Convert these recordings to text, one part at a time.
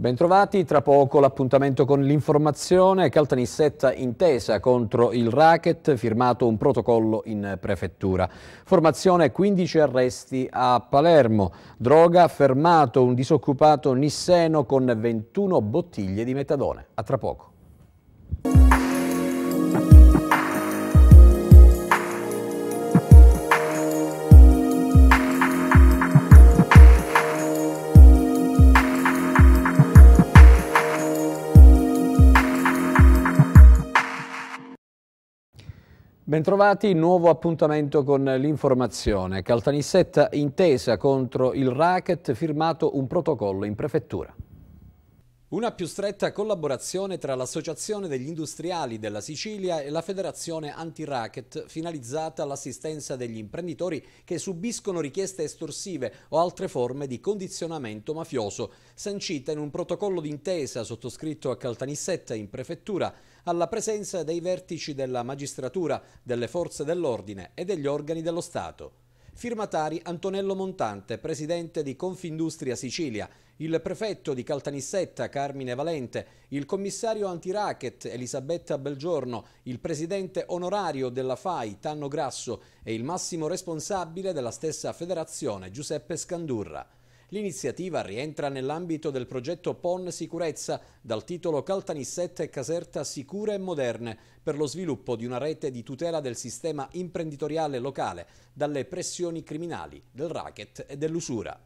Bentrovati, tra poco l'appuntamento con l'informazione, Caltanissetta intesa contro il racket, firmato un protocollo in prefettura. Formazione 15 arresti a Palermo, droga fermato un disoccupato nisseno con 21 bottiglie di metadone. A tra poco. Bentrovati, nuovo appuntamento con l'informazione. Caltanissetta intesa contro il racket, firmato un protocollo in prefettura. Una più stretta collaborazione tra l'Associazione degli Industriali della Sicilia e la Federazione Anti-Racket finalizzata all'assistenza degli imprenditori che subiscono richieste estorsive o altre forme di condizionamento mafioso, sancita in un protocollo d'intesa sottoscritto a Caltanissetta in prefettura alla presenza dei vertici della magistratura, delle forze dell'ordine e degli organi dello Stato. Firmatari Antonello Montante, presidente di Confindustria Sicilia, il prefetto di Caltanissetta Carmine Valente, il commissario antiracket Elisabetta Belgiorno, il presidente onorario della FAI Tanno Grasso e il massimo responsabile della stessa federazione Giuseppe Scandurra. L'iniziativa rientra nell'ambito del progetto PON Sicurezza dal titolo Caltanissette e Caserta sicure e moderne per lo sviluppo di una rete di tutela del sistema imprenditoriale locale dalle pressioni criminali, del racket e dell'usura.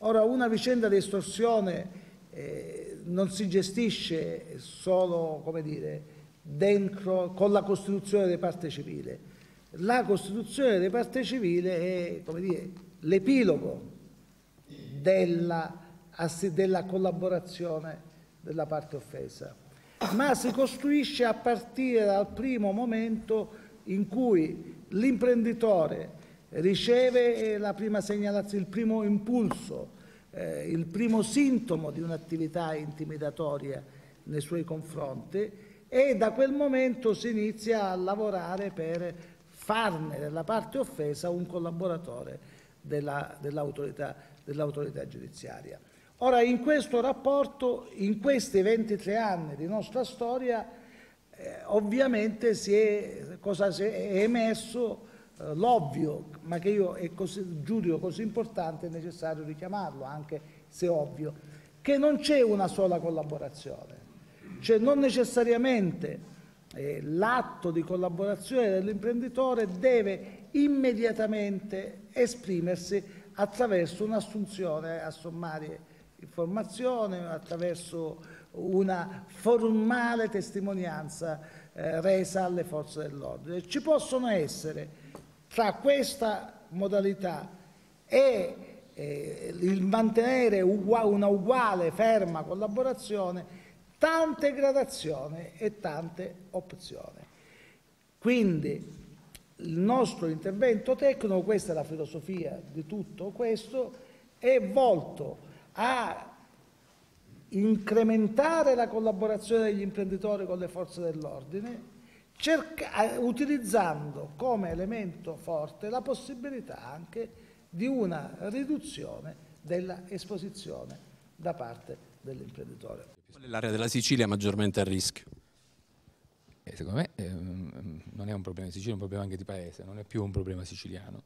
Ora una vicenda di estorsione eh, non si gestisce solo, come dire, dentro, con la Costituzione di parte civile. La Costituzione di parte civile è l'epilogo della, della collaborazione della parte offesa, ma si costruisce a partire dal primo momento in cui l'imprenditore riceve eh, la prima segnalazione, il primo impulso, eh, il primo sintomo di un'attività intimidatoria nei suoi confronti e da quel momento si inizia a lavorare per farne della parte offesa un collaboratore dell'autorità. Dell dell'autorità giudiziaria. Ora, in questo rapporto, in questi 23 anni di nostra storia, eh, ovviamente si è, cosa si è emesso eh, l'ovvio, ma che io così, giudico così importante, è necessario richiamarlo, anche se ovvio, che non c'è una sola collaborazione, cioè non necessariamente eh, l'atto di collaborazione dell'imprenditore deve immediatamente esprimersi attraverso un'assunzione a sommare informazioni, attraverso una formale testimonianza eh, resa alle forze dell'ordine. Ci possono essere tra questa modalità e eh, il mantenere ugua una uguale ferma collaborazione tante gradazioni e tante opzioni. Quindi il nostro intervento tecnico, questa è la filosofia di tutto questo, è volto a incrementare la collaborazione degli imprenditori con le forze dell'ordine, utilizzando come elemento forte la possibilità anche di una riduzione dell'esposizione da parte dell'imprenditore. Qual è l'area della Sicilia maggiormente a rischio? E secondo me ehm, non è un problema di Sicilia, è un problema anche di paese, non è più un problema siciliano.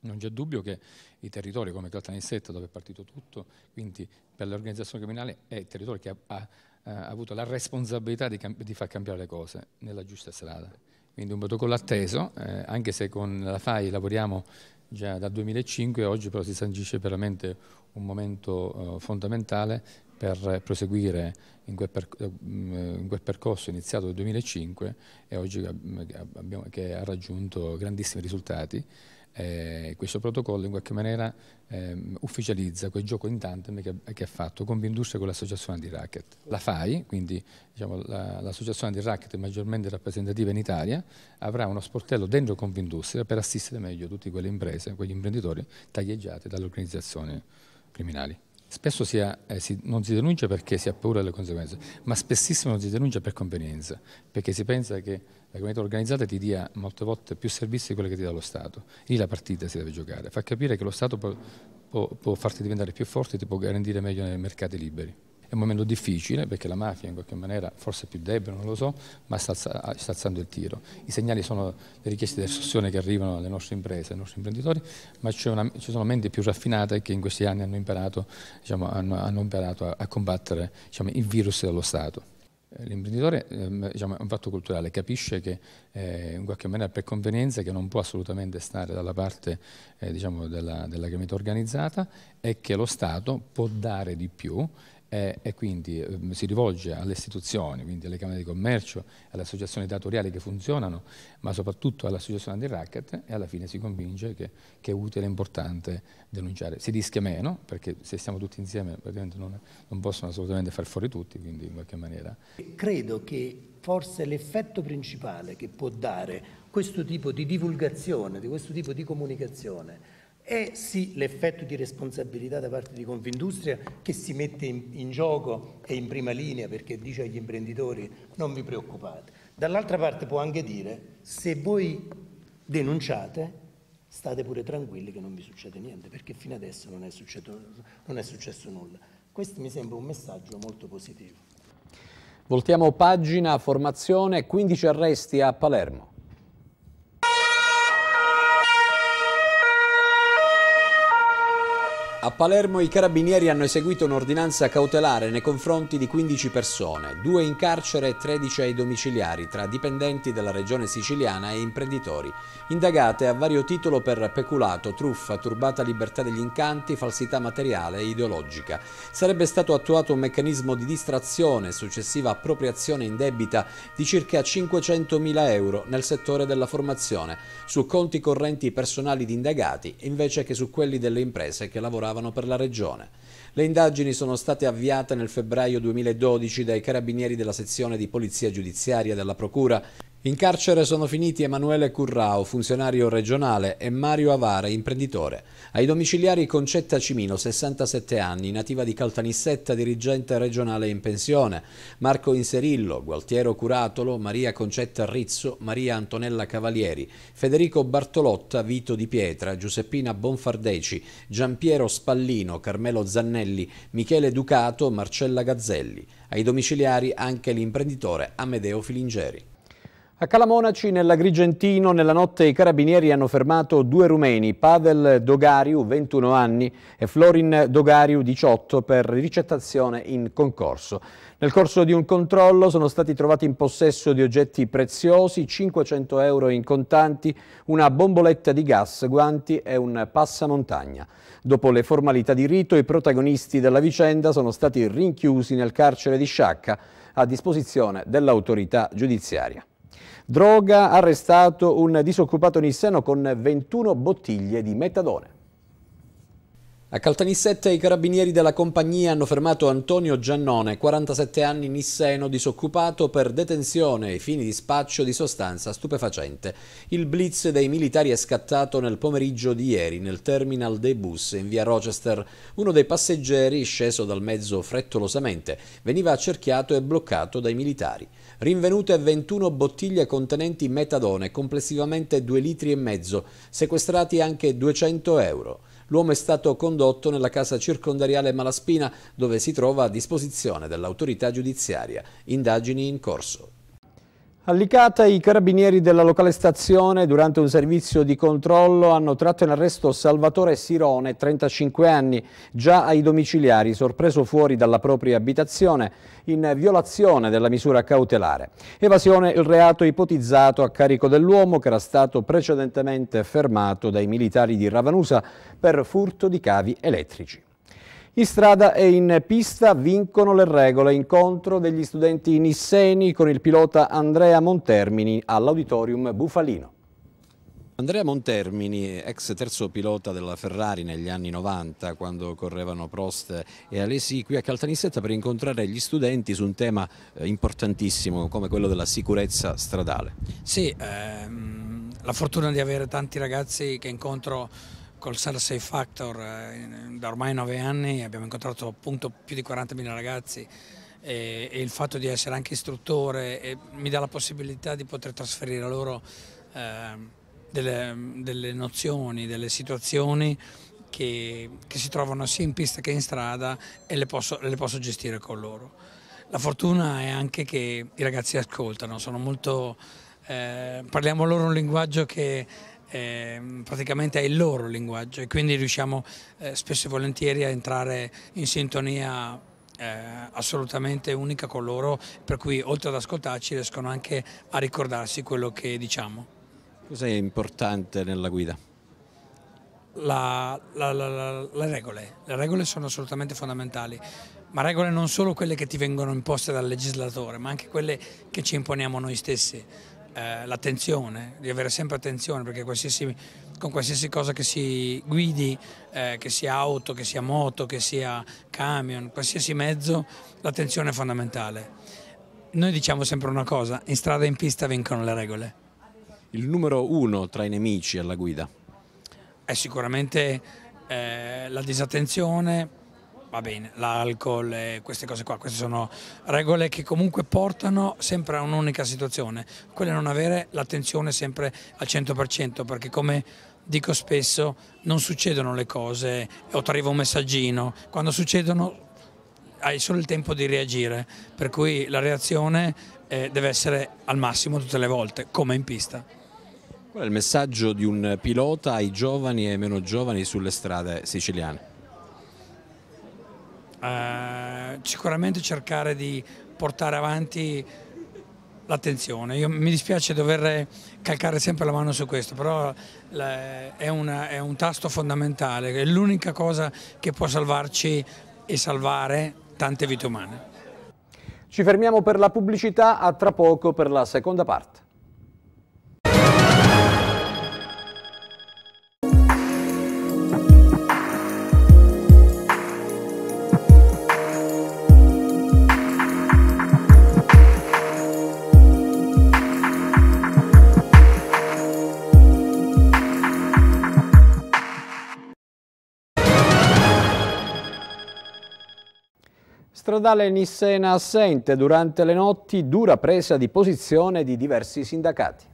Non c'è dubbio che i territori come Caltanissetta, dove è partito tutto, quindi per l'organizzazione criminale è il territorio che ha, ha, ha avuto la responsabilità di, di, far cambiare le cose nella giusta strada. Quindi un protocollo atteso, eh, anche se con la FAI lavoriamo già dal 2005, oggi però si sancisce veramente un momento eh, fondamentale per proseguire in quel, per, mm, in quel, percorso iniziato nel 2005 e oggi abbiamo, che ha raggiunto grandissimi risultati. Eh, questo protocollo in qualche maniera eh, ufficializza quel gioco in tandem che, che ha fatto Convindustria con l'associazione di racket. La FAI, quindi diciamo, l'associazione la, di racket maggiormente rappresentativa in Italia, avrà uno sportello dentro Convindustria per assistere meglio tutte quelle imprese, quegli imprenditori taglieggiati dalle organizzazioni criminali. Spesso si ha, eh, si, non si denuncia perché si ha paura delle conseguenze, ma spessissimo non si denuncia per convenienza, perché si pensa che la comunità organizzata ti dia molte volte più servizi di quelli che ti dà lo Stato. Lì la partita si deve giocare, fa capire che lo Stato può, può, può farti diventare più forte e ti può garantire meglio nei mercati liberi. È un momento difficile perché la mafia in qualche maniera, forse più debole, non lo so, ma sta, ah, sta alzando il tiro. I segnali sono le richieste di assunzione che arrivano alle nostre imprese, ai nostri imprenditori, ma una, ci sono menti più raffinate che in questi anni hanno imparato, diciamo, hanno, hanno imparato a, a, combattere diciamo, il virus dello Stato. Eh, l'imprenditore ehm, diciamo, è un fatto culturale, capisce che eh, in qualche maniera per convenienza che non può assolutamente stare dalla parte eh, diciamo, della, della criminalità organizzata e che lo Stato può dare di più e, eh, e quindi eh, si rivolge alle istituzioni, quindi alle Camere di Commercio, alle associazioni datoriali che funzionano, ma soprattutto all'associazione anti-racket e alla fine si convince che, che, è utile e importante denunciare. Si rischia meno, perché se stiamo tutti insieme praticamente non, non possono assolutamente far fuori tutti, quindi in qualche maniera. Credo che forse l'effetto principale che può dare questo tipo di divulgazione, di questo tipo di comunicazione, è sì l'effetto di responsabilità da parte di Confindustria che si mette in, in gioco e in prima linea perché dice agli imprenditori non vi preoccupate. Dall'altra parte può anche dire se voi denunciate state pure tranquilli che non vi succede niente perché fino adesso non è successo, non è successo nulla. Questo mi sembra un messaggio molto positivo. Voltiamo pagina, formazione, 15 arresti a Palermo. A Palermo i carabinieri hanno eseguito un'ordinanza cautelare nei confronti di 15 persone, due in carcere e 13 ai domiciliari, tra dipendenti della regione siciliana e imprenditori, indagate a vario titolo per peculato, truffa, turbata libertà degli incanti, falsità materiale e ideologica. Sarebbe stato attuato un meccanismo di distrazione e successiva appropriazione in debita di circa 500.000 euro nel settore della formazione, su conti correnti personali di indagati invece che su quelli delle imprese che lavoravano lavoravano per la regione. Le indagini sono state avviate nel febbraio 2012 dai carabinieri della sezione di polizia giudiziaria della Procura in carcere sono finiti Emanuele Currao, funzionario regionale, e Mario Avare, imprenditore. Ai domiciliari Concetta Cimino, 67 anni, nativa di Caltanissetta, dirigente regionale in pensione, Marco Inserillo, Gualtiero Curatolo, Maria Concetta Rizzo, Maria Antonella Cavalieri, Federico Bartolotta, Vito Di Pietra, Giuseppina Bonfardeci, Giampiero Spallino, Carmelo Zannelli, Michele Ducato, Marcella Gazzelli. Ai domiciliari anche l'imprenditore Amedeo Filingeri. A Calamonaci, nell'Agrigentino, nella notte i carabinieri hanno fermato due rumeni, Pavel Dogariu, 21 anni, e Florin Dogariu, 18, per ricettazione in concorso. Nel corso di un controllo sono stati trovati in possesso di oggetti preziosi, 500 euro in contanti, una bomboletta di gas, guanti e un passamontagna. Dopo le formalità di rito, i protagonisti della vicenda sono stati rinchiusi nel carcere di Sciacca, a disposizione dell'autorità giudiziaria. Droga arrestato un disoccupato nisseno con 21 bottiglie di metadone. A Caltanissette i carabinieri della compagnia hanno fermato Antonio Giannone, 47 anni nisseno, disoccupato per detenzione ai fini di spaccio di sostanza stupefacente. Il blitz dei militari è scattato nel pomeriggio di ieri nel terminal dei bus in via Rochester. Uno dei passeggeri, sceso dal mezzo frettolosamente, veniva accerchiato e bloccato dai militari. Rinvenute 21 bottiglie contenenti metadone, complessivamente 2 litri e mezzo, sequestrati anche 200 euro. L'uomo è stato condotto nella casa circondariale Malaspina, dove si trova a disposizione dell'autorità giudiziaria. Indagini in corso. Allicata i carabinieri della locale stazione durante un servizio di controllo hanno tratto in arresto Salvatore Sirone, 35 anni, già ai domiciliari, sorpreso fuori dalla propria abitazione in violazione della misura cautelare. Evasione il reato ipotizzato a carico dell'uomo che era stato precedentemente fermato dai militari di Ravanusa per furto di cavi elettrici. In strada e in pista vincono le regole. Incontro degli studenti nisseni con il pilota Andrea Montermini all'Auditorium Bufalino. Andrea Montermini, ex terzo pilota della Ferrari negli anni 90 quando correvano Prost e Alesi qui a Caltanissetta per incontrare gli studenti su un tema eh, importantissimo come quello della sicurezza stradale. Sì, ehm, la fortuna di avere tanti ragazzi che incontro col Sell Safe Factor eh, da ormai nove anni abbiamo incontrato appunto più di 40.000 ragazzi e, e, il fatto di essere anche istruttore mi dà la possibilità di poter trasferire loro eh, delle, delle, nozioni, delle situazioni che, che, si trovano sia in pista che in strada e le posso, le posso gestire con loro. La fortuna è anche che i ragazzi ascoltano, sono molto... Eh, parliamo loro un linguaggio che Ehm, praticamente è il loro linguaggio e quindi riusciamo eh, spesso e volentieri a entrare in sintonia eh, assolutamente unica con loro, per cui oltre ad ascoltarci riescono anche a ricordarsi quello che diciamo. Cosa è importante nella guida? La, la, la, le regole, le regole sono assolutamente fondamentali, ma regole non solo quelle che ti vengono imposte dal legislatore, ma anche quelle che ci imponiamo noi stessi eh, l'attenzione, di avere sempre attenzione perché qualsiasi, con qualsiasi cosa che si guidi, eh, che sia auto, che sia moto, che sia camion, qualsiasi mezzo, l'attenzione è fondamentale. Noi diciamo sempre una cosa, in strada e in pista vincono le regole. Il numero uno tra i nemici alla guida? È sicuramente eh, la disattenzione, va bene, l'alcol, queste cose qua, queste sono regole che comunque portano sempre a un'unica situazione, quella di non avere l'attenzione sempre al 100%, perché come dico spesso non succedono le cose o ti arriva un messaggino, quando succedono hai solo il tempo di reagire, per cui la reazione eh, deve essere al massimo tutte le volte, come in pista. Qual è il messaggio di un pilota ai giovani e meno giovani sulle strade siciliane? Eh, sicuramente cercare di portare avanti l'attenzione. mi dispiace dover calcare sempre la mano su questo, però è, una, è un tasto fondamentale, è l'unica cosa che può salvarci e salvare tante vite umane. Ci fermiamo per la pubblicità, a tra poco per la seconda parte. Stradale Nissena assente durante le notti, dura presa di posizione di diversi sindacati.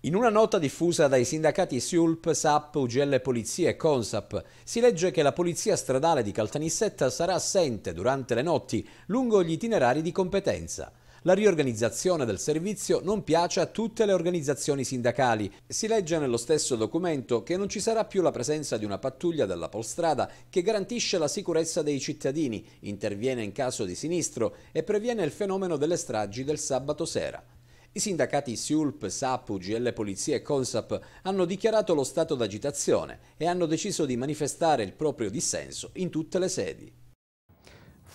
In una nota diffusa dai sindacati SIULP, SAP, UGL Polizia e CONSAP si legge che la polizia stradale di Caltanissetta sarà assente durante le notti lungo gli itinerari di competenza. La riorganizzazione del servizio non piace a tutte le organizzazioni sindacali. Si legge nello stesso documento che non ci sarà più la presenza di una pattuglia della polstrada che garantisce la sicurezza dei cittadini, interviene in caso di sinistro e previene il fenomeno delle stragi del sabato sera. I sindacati SIULP, SAP, UGL Polizia e CONSAP hanno dichiarato lo stato d'agitazione e hanno deciso di manifestare il proprio dissenso in tutte le sedi.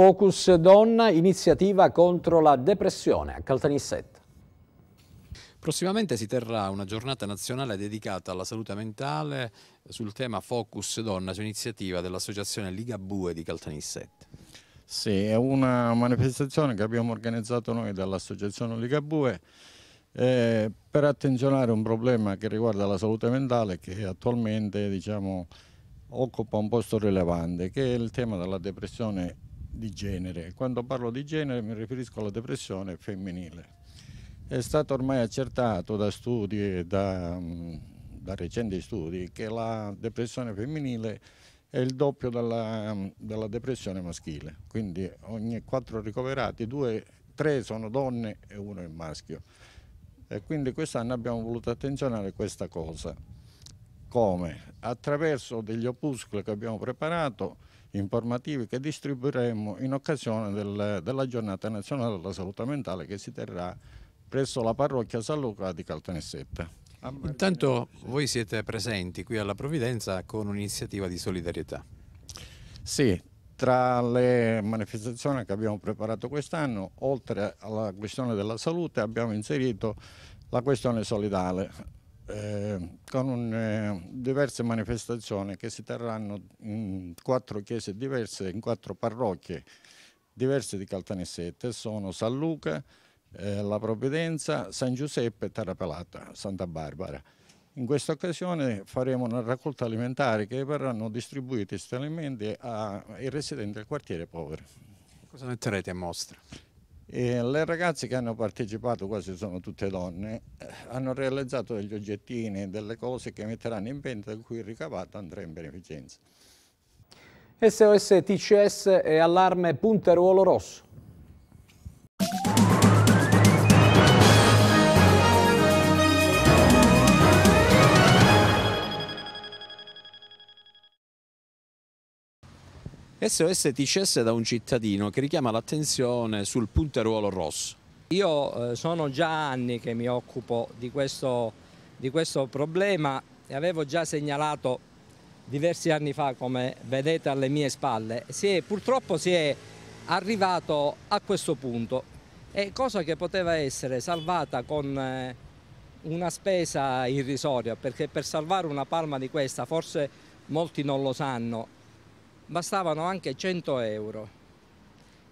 Focus Donna, iniziativa contro la depressione a Caltanissetta. Prossimamente si terrà una giornata nazionale dedicata alla salute mentale sul tema Focus Donna, su iniziativa dell'associazione Liga Bue di Caltanissetta. Sì, è una manifestazione che abbiamo organizzato noi dall'associazione Liga Bue eh, per attenzionare un problema che riguarda la salute mentale che attualmente diciamo, occupa un posto rilevante, che è il tema della depressione di genere. Quando parlo di genere mi riferisco alla depressione femminile. È stato ormai accertato da studi, da, mm, da recenti studi, che la depressione femminile è il doppio della, mm, della depressione maschile. Quindi ogni quattro ricoverati, due, tre sono donne e uno è maschio. E quindi quest'anno abbiamo voluto attenzionare questa cosa. Come? Attraverso degli opuscoli che abbiamo preparato, informativi che distribuiremo in occasione del, della giornata nazionale della salute mentale che si terrà presso la parrocchia San Luca di Caltanissetta. Ah, Intanto voi siete presenti qui alla Provvidenza con un'iniziativa di solidarietà. Sì, tra le manifestazioni che abbiamo preparato quest'anno, oltre alla questione della salute, abbiamo inserito la questione solidale eh, con eh, diverse manifestazioni che si terranno in quattro chiese diverse, in quattro parrocchie diverse di Caltanissette, sono San Luca, eh, La Provvidenza, San Giuseppe e Tarapelata, Santa Barbara. In questa occasione faremo una raccolta alimentare che verranno distribuiti questi alimenti ai residenti del quartiere povero. Cosa metterete a mostra? E le ragazze che hanno partecipato, quasi sono tutte donne, eh, hanno realizzato degli oggettini, delle cose che metteranno in vendita, il cui ricavato andrà in beneficenza. SOS TCS e allarme punta ruolo rosso. SOS TCS da un cittadino che richiama l'attenzione sul punteruolo rosso. Io eh, sono già anni che mi occupo di questo, di questo problema e avevo già segnalato diversi anni fa, come vedete alle mie spalle, si è, purtroppo si è arrivato a questo punto, e cosa che poteva essere salvata con eh, una spesa irrisoria, perché per salvare una palma di questa, forse molti non lo sanno, bastavano anche 100 euro.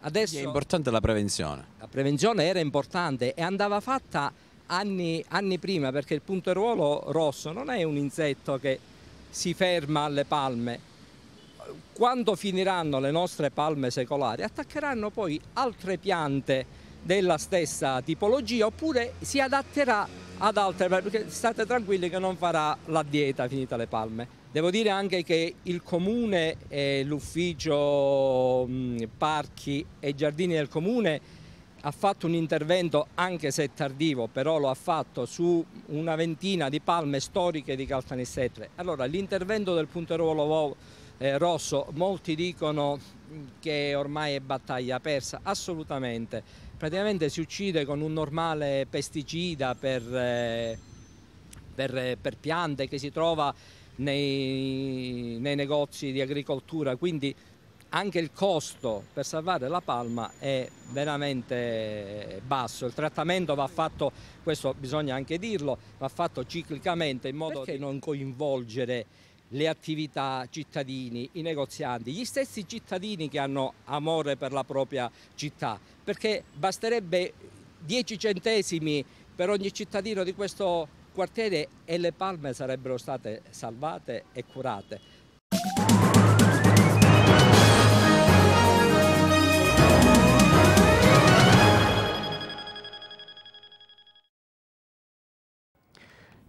Adesso, è importante la prevenzione. La prevenzione era importante e andava fatta anni, anni prima perché il punteruolo rosso non è un insetto che si ferma alle palme. Quando finiranno le nostre palme secolari attaccheranno poi altre piante della stessa tipologia oppure si adatterà ad altre perché state tranquilli che non farà la dieta finita le palme. Devo dire anche che il comune e l'ufficio parchi e giardini del comune ha fatto un intervento anche se tardivo, però lo ha fatto su una ventina di palme storiche di Caltanissetre. Allora l'intervento del punteruolo eh, rosso, molti dicono che ormai è battaglia persa, assolutamente. Praticamente si uccide con un normale pesticida per, eh, per, eh, per piante che si trova nei, nei negozi di agricoltura, quindi anche il costo per salvare la palma è veramente basso, il trattamento va fatto, questo bisogna anche dirlo, va fatto ciclicamente in modo Perché? da non coinvolgere le attività cittadini, i negozianti, gli stessi cittadini che hanno amore per la propria città, perché basterebbe 10 centesimi per ogni cittadino di questo quartiere e le palme sarebbero state salvate e curate.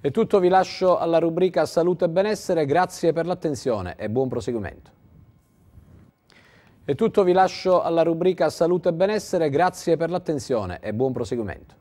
È tutto, vi lascio alla rubrica Salute e Benessere, grazie per l'attenzione e buon proseguimento. È tutto, vi lascio alla rubrica Salute e Benessere, grazie per l'attenzione e buon proseguimento.